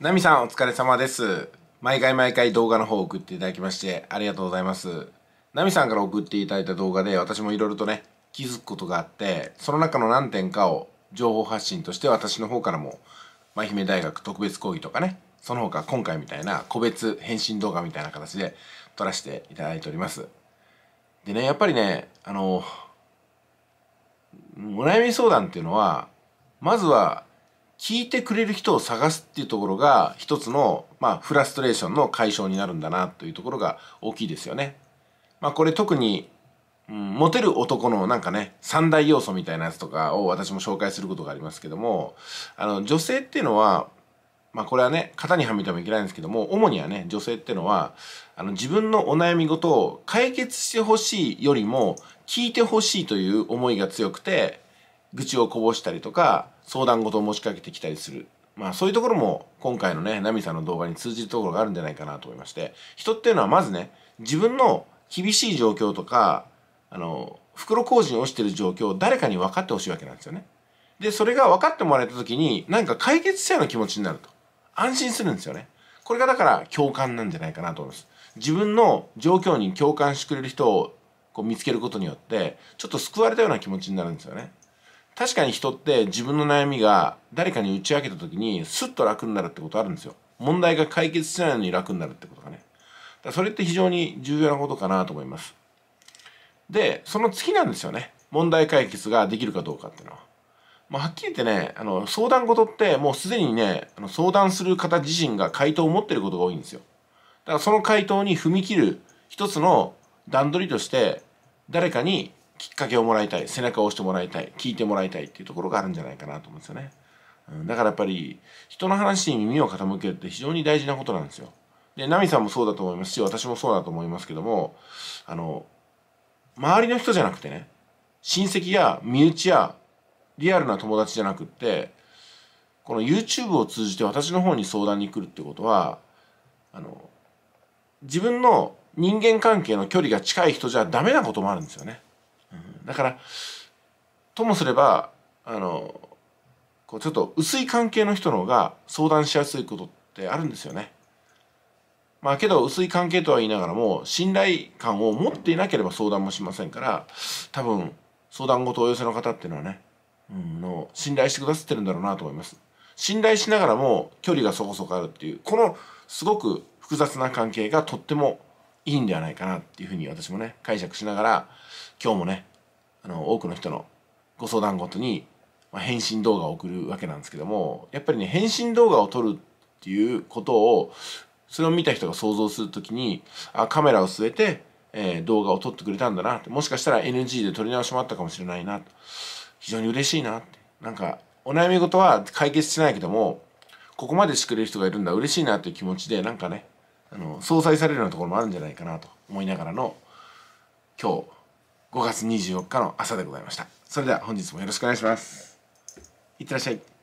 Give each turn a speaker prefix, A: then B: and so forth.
A: ナミさんお疲れ様です。毎回毎回動画の方を送っていただきましてありがとうございます。ナミさんから送っていただいた動画で私もいろいろとね、気づくことがあって、その中の何点かを情報発信として私の方からも、ま姫大学特別講義とかね、その他今回みたいな個別返信動画みたいな形で撮らせていただいております。でね、やっぱりね、あの、お悩み相談っていうのは、まずは聞いてくれる人を探すっていうところが一つの、まあ、フラストレーションの解消になるんだなというところが大きいですよね。まあ、これ特に、うん、モテる男のなんかね三大要素みたいなやつとかを私も紹介することがありますけどもあの女性っていうのは、まあ、これはね型にはめてもいけないんですけども主にはね女性っていうのはあの自分のお悩み事を解決してほしいよりも聞いてほしいという思いが強くて愚痴をこぼしたりとか相談事を持ちかけてきたりする。まあそういうところも今回のね、ナミさんの動画に通じるところがあるんじゃないかなと思いまして、人っていうのはまずね、自分の厳しい状況とか、あの、袋小路に落ちてる状況を誰かに分かってほしいわけなんですよね。で、それが分かってもらえた時に、なんか解決したような気持ちになると。安心するんですよね。これがだから共感なんじゃないかなと思います。自分の状況に共感してくれる人をこう見つけることによって、ちょっと救われたような気持ちになるんですよね。確かに人って自分の悩みが誰かに打ち明けた時にスッと楽になるってことあるんですよ問題が解決しないのに楽になるってことがねだそれって非常に重要なことかなと思いますでその月なんですよね問題解決ができるかどうかっていうのは、まあ、はっきり言ってねあの相談事ってもうすでにねあの相談する方自身が回答を持ってることが多いんですよだからその回答に踏み切る一つの段取りとして誰かにきっかけをもらいたい背中を押してもらいたい聞いてもらいたいっていうところがあるんじゃないかなと思うんですよね、うん、だからやっぱり人の話に耳を傾けるって非常に大事なことなんですよでナミさんもそうだと思いますし私もそうだと思いますけどもあの周りの人じゃなくてね親戚や身内やリアルな友達じゃなくってこの YouTube を通じて私の方に相談に来るってことはあの自分の人間関係の距離が近い人じゃダメなこともあるんですよね。うん、だからともすればあのこうちょっと薄い関係の人の方が相談しやすいことってあるんですよね。まあけど薄い関係とは言いながらも信頼感を持っていなければ相談もしませんから多分相談ごとお寄せの方っていうのはね、うん、の信頼してくださってるんだろうなと思います。信頼しながらも距離がそこそこあるっていうこのすごく複雑な関係がとってもいいんではないかなっていうふうに私もね解釈しながら今日もねあの多くの人のご相談ごとに、まあ、返信動画を送るわけなんですけどもやっぱりね返信動画を撮るっていうことをそれを見た人が想像するときにあカメラを据えて、えー、動画を撮ってくれたんだなもしかしたら NG で撮り直しもあったかもしれないなと非常に嬉しいなってなんかお悩み事は解決してないけどもここまでしてくれる人がいるんだ嬉しいなっていう気持ちでなんかねあの相殺されるようなところもあるんじゃないかなと思いながらの今日5月24日の朝でございましたそれでは本日もよろしくお願いしますいってらっしゃい